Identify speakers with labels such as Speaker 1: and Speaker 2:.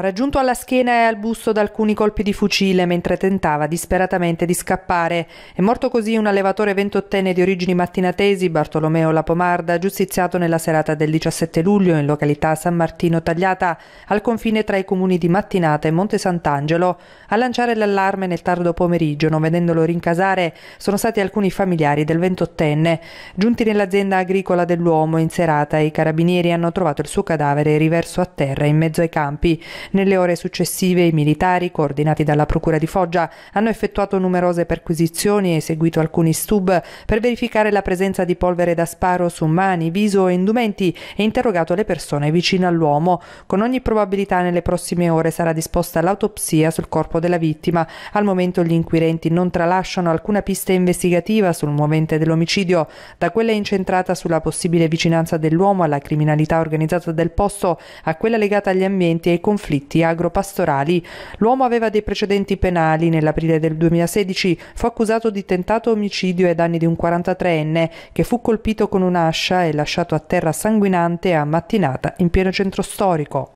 Speaker 1: raggiunto alla schiena e al busto da alcuni colpi di fucile mentre tentava disperatamente di scappare. È morto così un allevatore ventottenne di origini mattinatesi, Bartolomeo Lapomarda, giustiziato nella serata del 17 luglio in località San Martino Tagliata, al confine tra i comuni di Mattinata e Monte Sant'Angelo. A lanciare l'allarme nel tardo pomeriggio, non vedendolo rincasare, sono stati alcuni familiari del ventottenne. Giunti nell'azienda agricola dell'uomo in serata, i carabinieri hanno trovato il suo cadavere riverso a terra in mezzo ai campi. Nelle ore successive i militari, coordinati dalla Procura di Foggia, hanno effettuato numerose perquisizioni e eseguito alcuni stub per verificare la presenza di polvere da sparo su mani, viso e indumenti e interrogato le persone vicine all'uomo. Con ogni probabilità nelle prossime ore sarà disposta l'autopsia sul corpo della vittima. Al momento gli inquirenti non tralasciano alcuna pista investigativa sul movente dell'omicidio, da quella incentrata sulla possibile vicinanza dell'uomo alla criminalità organizzata del posto a quella legata agli ambienti e ai conflitti conflitti agropastorali. L'uomo aveva dei precedenti penali. Nell'aprile del 2016 fu accusato di tentato omicidio ai danni di un 43enne che fu colpito con un'ascia e lasciato a terra sanguinante a mattinata in pieno centro storico.